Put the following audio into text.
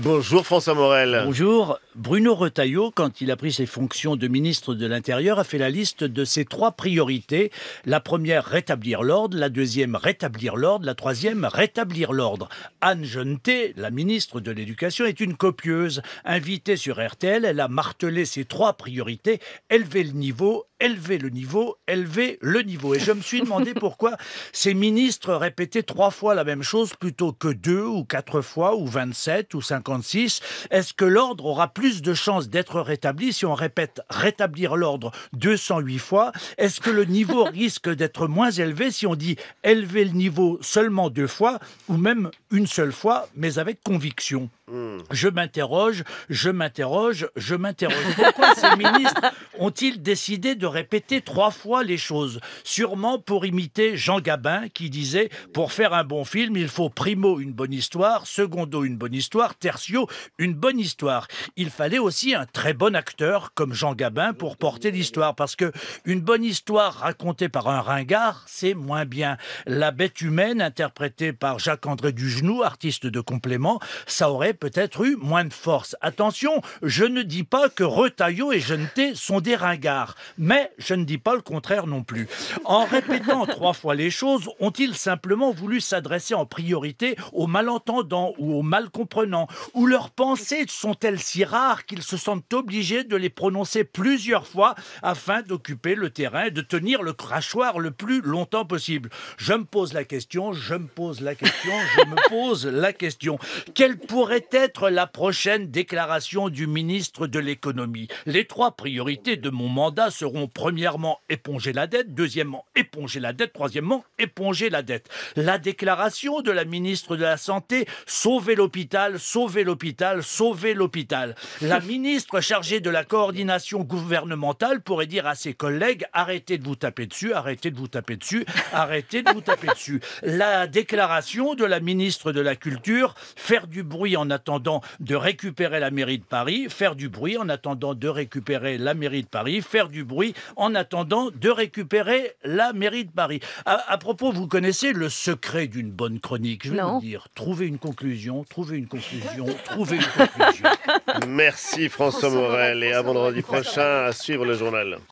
Bonjour François Morel. Bonjour. Bruno Retailleau, quand il a pris ses fonctions de ministre de l'Intérieur, a fait la liste de ses trois priorités. La première, rétablir l'ordre. La deuxième, rétablir l'ordre. La troisième, rétablir l'ordre. Anne Jeuneté, la ministre de l'Éducation, est une copieuse. Invitée sur RTL, elle a martelé ses trois priorités. Élever le niveau, élever le niveau, élever le niveau. Et je me suis demandé pourquoi ces ministres répétaient trois fois la même chose plutôt que deux ou quatre fois ou 27 ou 50. Est-ce que l'ordre aura plus de chances d'être rétabli si on répète rétablir l'ordre 208 fois Est-ce que le niveau risque d'être moins élevé si on dit élever le niveau seulement deux fois ou même une seule fois, mais avec conviction je m'interroge, je m'interroge, je m'interroge. Pourquoi ces ministres ont-ils décidé de répéter trois fois les choses Sûrement pour imiter Jean Gabin qui disait pour faire un bon film, il faut primo une bonne histoire, secondo une bonne histoire, tertio une bonne histoire. Il fallait aussi un très bon acteur comme Jean Gabin pour porter l'histoire parce que une bonne histoire racontée par un ringard, c'est moins bien. La bête humaine interprétée par Jacques-André Dugenoux, artiste de complément, ça aurait peut-être eu moins de force. Attention, je ne dis pas que Retaillot et Jeuneté sont des ringards, mais je ne dis pas le contraire non plus. En répétant trois fois les choses, ont-ils simplement voulu s'adresser en priorité aux malentendants ou aux malcomprenants, ou leurs pensées sont-elles si rares qu'ils se sentent obligés de les prononcer plusieurs fois afin d'occuper le terrain et de tenir le crachoir le plus longtemps possible Je me pose la question, je me pose la question, je me pose la question. Quelle pourrait être la prochaine déclaration du ministre de l'économie. Les trois priorités de mon mandat seront premièrement éponger la dette, deuxièmement éponger la dette, troisièmement éponger la dette. La déclaration de la ministre de la Santé, sauver l'hôpital, sauver l'hôpital, sauver l'hôpital. La ministre chargée de la coordination gouvernementale pourrait dire à ses collègues, arrêtez de vous taper dessus, arrêtez de vous taper dessus, arrêtez de vous taper dessus. La déclaration de la ministre de la Culture, faire du bruit en attendant attendant de récupérer la mairie de Paris, faire du bruit en attendant de récupérer la mairie de Paris, faire du bruit en attendant de récupérer la mairie de Paris. À, propos, vous connaissez le secret d'une bonne chronique, je vais vous dire. Trouver une conclusion, trouver une conclusion, trouver une conclusion. Merci François Morel et à vendredi prochain à suivre le journal.